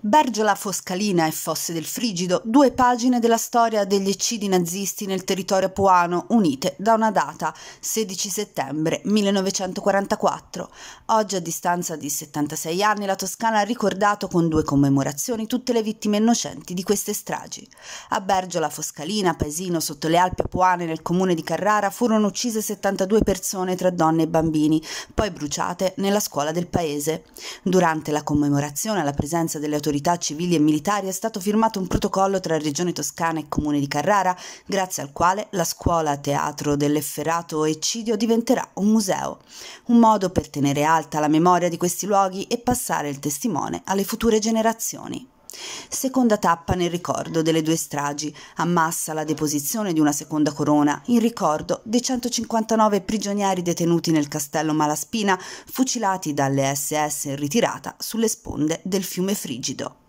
Bergela Foscalina e Fosse del Frigido, due pagine della storia degli eccidi nazisti nel territorio puano, unite da una data, 16 settembre 1944. Oggi, a distanza di 76 anni, la Toscana ha ricordato con due commemorazioni tutte le vittime innocenti di queste stragi. A Bergela Foscalina, paesino sotto le Alpi Puane nel comune di Carrara, furono uccise 72 persone tra donne e bambini, poi bruciate nella scuola del paese. Durante la commemorazione alla presenza delle autorità civili e militari è stato firmato un protocollo tra Regione Toscana e Comune di Carrara, grazie al quale la scuola teatro dell'efferato eccidio diventerà un museo. Un modo per tenere alta la memoria di questi luoghi e passare il testimone alle future generazioni. Seconda tappa nel ricordo delle due stragi, ammassa la deposizione di una seconda corona, in ricordo dei 159 prigionieri detenuti nel castello Malaspina, fucilati dalle SS in ritirata sulle sponde del fiume Frigido.